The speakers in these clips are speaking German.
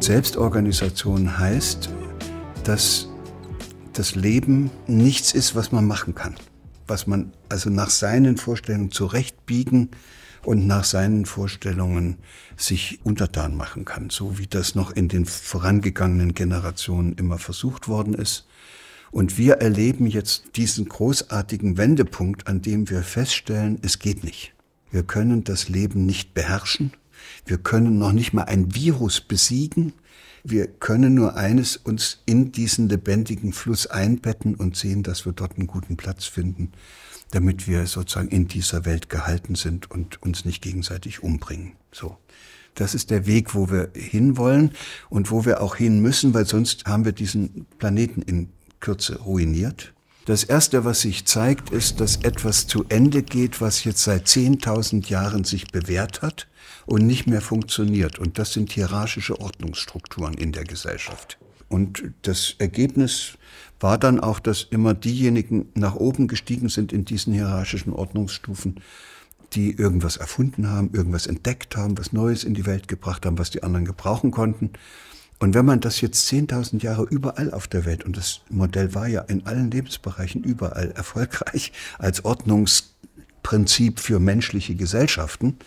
Selbstorganisation heißt, dass das Leben nichts ist, was man machen kann. Was man also nach seinen Vorstellungen zurechtbiegen und nach seinen Vorstellungen sich untertan machen kann, so wie das noch in den vorangegangenen Generationen immer versucht worden ist. Und wir erleben jetzt diesen großartigen Wendepunkt, an dem wir feststellen, es geht nicht. Wir können das Leben nicht beherrschen. Wir können noch nicht mal ein Virus besiegen. Wir können nur eines, uns in diesen lebendigen Fluss einbetten und sehen, dass wir dort einen guten Platz finden, damit wir sozusagen in dieser Welt gehalten sind und uns nicht gegenseitig umbringen. So. Das ist der Weg, wo wir hinwollen und wo wir auch hin müssen, weil sonst haben wir diesen Planeten in Kürze ruiniert. Das Erste, was sich zeigt, ist, dass etwas zu Ende geht, was jetzt seit 10.000 Jahren sich bewährt hat und nicht mehr funktioniert. Und das sind hierarchische Ordnungsstrukturen in der Gesellschaft. Und das Ergebnis war dann auch, dass immer diejenigen nach oben gestiegen sind in diesen hierarchischen Ordnungsstufen, die irgendwas erfunden haben, irgendwas entdeckt haben, was Neues in die Welt gebracht haben, was die anderen gebrauchen konnten. Und wenn man das jetzt 10.000 Jahre überall auf der Welt, und das Modell war ja in allen Lebensbereichen überall erfolgreich als Ordnungsprinzip für menschliche Gesellschaften,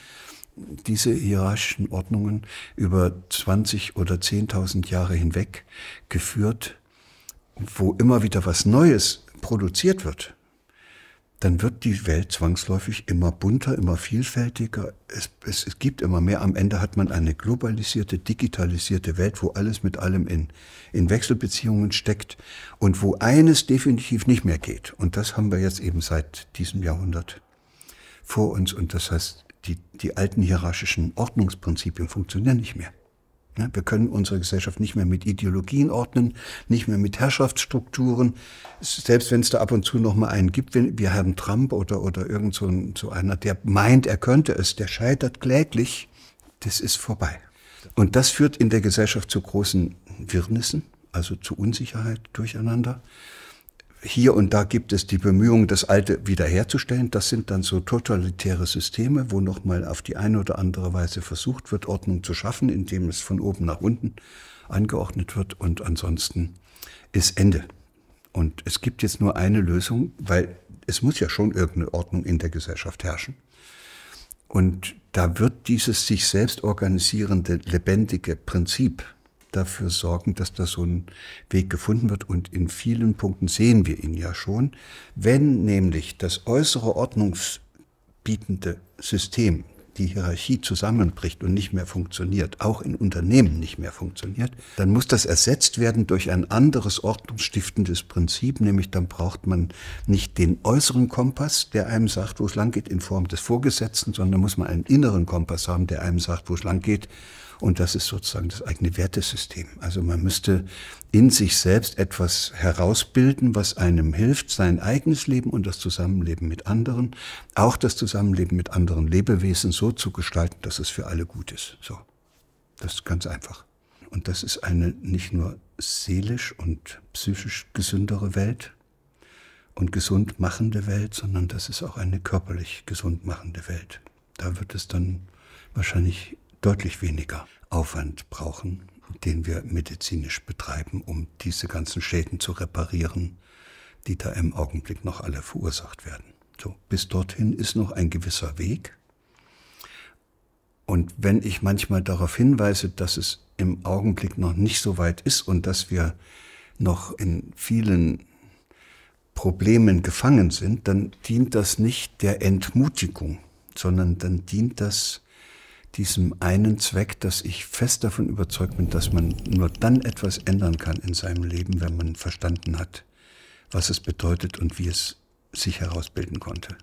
diese hierarchischen Ordnungen über 20 oder 10.000 Jahre hinweg geführt, wo immer wieder was Neues produziert wird, dann wird die Welt zwangsläufig immer bunter, immer vielfältiger. Es, es, es, gibt immer mehr. Am Ende hat man eine globalisierte, digitalisierte Welt, wo alles mit allem in, in Wechselbeziehungen steckt und wo eines definitiv nicht mehr geht. Und das haben wir jetzt eben seit diesem Jahrhundert vor uns. Und das heißt, die, die alten hierarchischen Ordnungsprinzipien funktionieren nicht mehr. Ne? Wir können unsere Gesellschaft nicht mehr mit Ideologien ordnen, nicht mehr mit Herrschaftsstrukturen. Selbst wenn es da ab und zu noch mal einen gibt, wenn wir Herrn Trump oder, oder irgend so, so einer, der meint, er könnte es, der scheitert kläglich, das ist vorbei. Und das führt in der Gesellschaft zu großen Wirrnissen, also zu Unsicherheit, Durcheinander hier und da gibt es die Bemühungen, das Alte wiederherzustellen. Das sind dann so totalitäre Systeme, wo nochmal auf die eine oder andere Weise versucht wird, Ordnung zu schaffen, indem es von oben nach unten angeordnet wird. Und ansonsten ist Ende. Und es gibt jetzt nur eine Lösung, weil es muss ja schon irgendeine Ordnung in der Gesellschaft herrschen. Und da wird dieses sich selbst organisierende, lebendige Prinzip dafür sorgen, dass da so ein Weg gefunden wird. Und in vielen Punkten sehen wir ihn ja schon. Wenn nämlich das äußere ordnungsbietende System, die Hierarchie zusammenbricht und nicht mehr funktioniert, auch in Unternehmen nicht mehr funktioniert, dann muss das ersetzt werden durch ein anderes ordnungsstiftendes Prinzip, nämlich dann braucht man nicht den äußeren Kompass, der einem sagt, wo es lang geht, in Form des Vorgesetzten, sondern muss man einen inneren Kompass haben, der einem sagt, wo es lang geht und das ist sozusagen das eigene Wertesystem. Also man müsste in sich selbst etwas herausbilden, was einem hilft, sein eigenes Leben und das Zusammenleben mit anderen, auch das Zusammenleben mit anderen Lebewesen so zu gestalten, dass es für alle gut ist. So. Das ist ganz einfach. Und das ist eine nicht nur seelisch und psychisch gesündere Welt und gesund machende Welt, sondern das ist auch eine körperlich gesund machende Welt. Da wird es dann wahrscheinlich deutlich weniger Aufwand brauchen, den wir medizinisch betreiben, um diese ganzen Schäden zu reparieren, die da im Augenblick noch alle verursacht werden. So, bis dorthin ist noch ein gewisser Weg. Und wenn ich manchmal darauf hinweise, dass es im Augenblick noch nicht so weit ist und dass wir noch in vielen Problemen gefangen sind, dann dient das nicht der Entmutigung, sondern dann dient das diesem einen Zweck, dass ich fest davon überzeugt bin, dass man nur dann etwas ändern kann in seinem Leben, wenn man verstanden hat, was es bedeutet und wie es sich herausbilden konnte.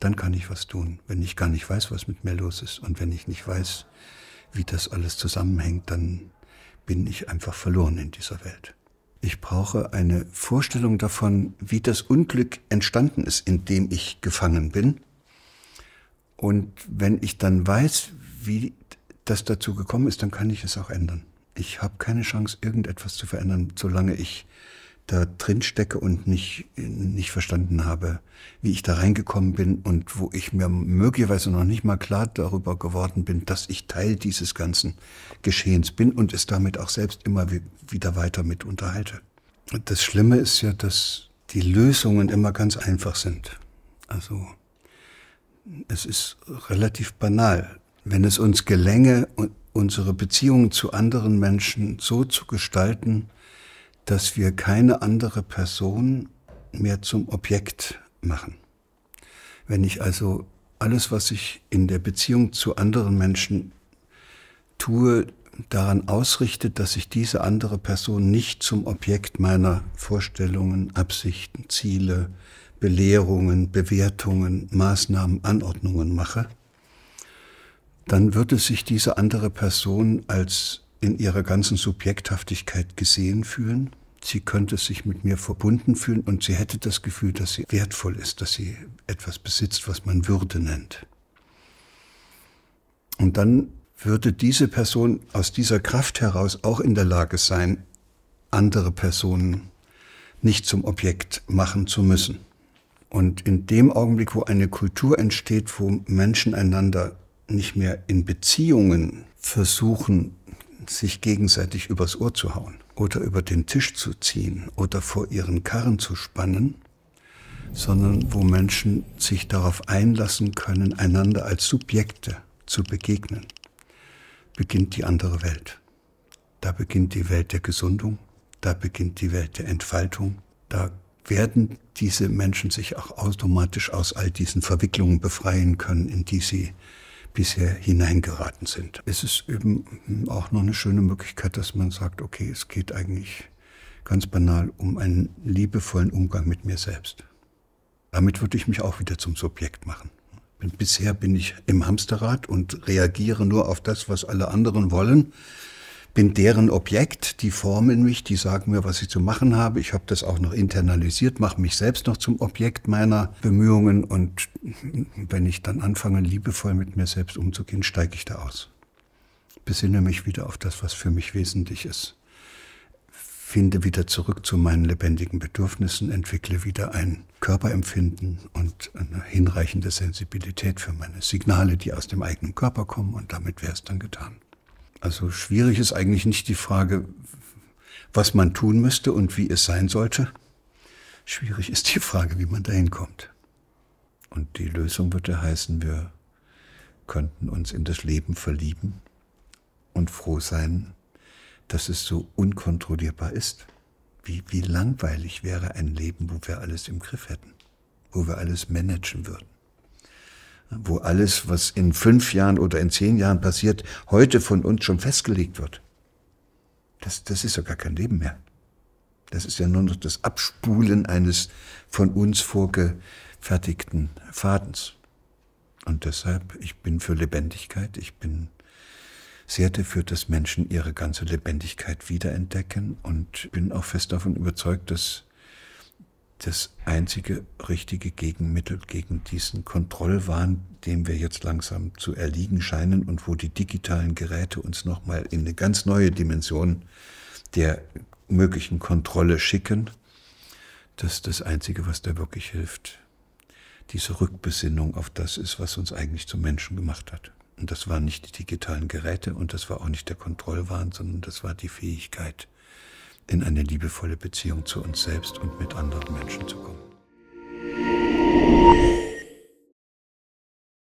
Dann kann ich was tun. Wenn ich gar nicht weiß, was mit mir los ist und wenn ich nicht weiß, wie das alles zusammenhängt, dann bin ich einfach verloren in dieser Welt. Ich brauche eine Vorstellung davon, wie das Unglück entstanden ist, in dem ich gefangen bin und wenn ich dann weiß, wie das dazu gekommen ist, dann kann ich es auch ändern. Ich habe keine Chance, irgendetwas zu verändern, solange ich da drin stecke und nicht, nicht verstanden habe, wie ich da reingekommen bin und wo ich mir möglicherweise noch nicht mal klar darüber geworden bin, dass ich Teil dieses ganzen Geschehens bin und es damit auch selbst immer wieder weiter mit unterhalte. Das Schlimme ist ja, dass die Lösungen immer ganz einfach sind. Also es ist relativ banal. Wenn es uns gelänge, unsere Beziehungen zu anderen Menschen so zu gestalten, dass wir keine andere Person mehr zum Objekt machen. Wenn ich also alles, was ich in der Beziehung zu anderen Menschen tue, daran ausrichte, dass ich diese andere Person nicht zum Objekt meiner Vorstellungen, Absichten, Ziele, Belehrungen, Bewertungen, Maßnahmen, Anordnungen mache, dann würde sich diese andere Person als in ihrer ganzen Subjekthaftigkeit gesehen fühlen. Sie könnte sich mit mir verbunden fühlen und sie hätte das Gefühl, dass sie wertvoll ist, dass sie etwas besitzt, was man Würde nennt. Und dann würde diese Person aus dieser Kraft heraus auch in der Lage sein, andere Personen nicht zum Objekt machen zu müssen. Und in dem Augenblick, wo eine Kultur entsteht, wo Menschen einander nicht mehr in Beziehungen versuchen, sich gegenseitig übers Ohr zu hauen oder über den Tisch zu ziehen oder vor ihren Karren zu spannen, sondern wo Menschen sich darauf einlassen können, einander als Subjekte zu begegnen, beginnt die andere Welt. Da beginnt die Welt der Gesundung, da beginnt die Welt der Entfaltung, da werden diese Menschen sich auch automatisch aus all diesen Verwicklungen befreien können, in die sie bisher hineingeraten sind. Es ist eben auch noch eine schöne Möglichkeit, dass man sagt, okay, es geht eigentlich ganz banal um einen liebevollen Umgang mit mir selbst. Damit würde ich mich auch wieder zum Subjekt machen. Bisher bin ich im Hamsterrad und reagiere nur auf das, was alle anderen wollen bin deren Objekt, die formen mich, die sagen mir, was ich zu machen habe. Ich habe das auch noch internalisiert, mache mich selbst noch zum Objekt meiner Bemühungen und wenn ich dann anfange, liebevoll mit mir selbst umzugehen, steige ich da aus. Besinne mich wieder auf das, was für mich wesentlich ist. Finde wieder zurück zu meinen lebendigen Bedürfnissen, entwickle wieder ein Körperempfinden und eine hinreichende Sensibilität für meine Signale, die aus dem eigenen Körper kommen und damit wäre es dann getan. Also schwierig ist eigentlich nicht die Frage, was man tun müsste und wie es sein sollte. Schwierig ist die Frage, wie man dahin kommt. Und die Lösung würde heißen, wir könnten uns in das Leben verlieben und froh sein, dass es so unkontrollierbar ist. Wie, wie langweilig wäre ein Leben, wo wir alles im Griff hätten, wo wir alles managen würden wo alles, was in fünf Jahren oder in zehn Jahren passiert, heute von uns schon festgelegt wird. Das, das ist ja gar kein Leben mehr. Das ist ja nur noch das Abspulen eines von uns vorgefertigten Fadens. Und deshalb, ich bin für Lebendigkeit, ich bin sehr dafür, dass Menschen ihre ganze Lebendigkeit wiederentdecken und bin auch fest davon überzeugt, dass das einzige richtige Gegenmittel gegen diesen Kontrollwahn, dem wir jetzt langsam zu erliegen scheinen und wo die digitalen Geräte uns nochmal in eine ganz neue Dimension der möglichen Kontrolle schicken. dass das Einzige, was da wirklich hilft. Diese Rückbesinnung auf das ist, was uns eigentlich zum Menschen gemacht hat. Und das waren nicht die digitalen Geräte und das war auch nicht der Kontrollwahn, sondern das war die Fähigkeit, in eine liebevolle Beziehung zu uns selbst und mit anderen Menschen zu kommen.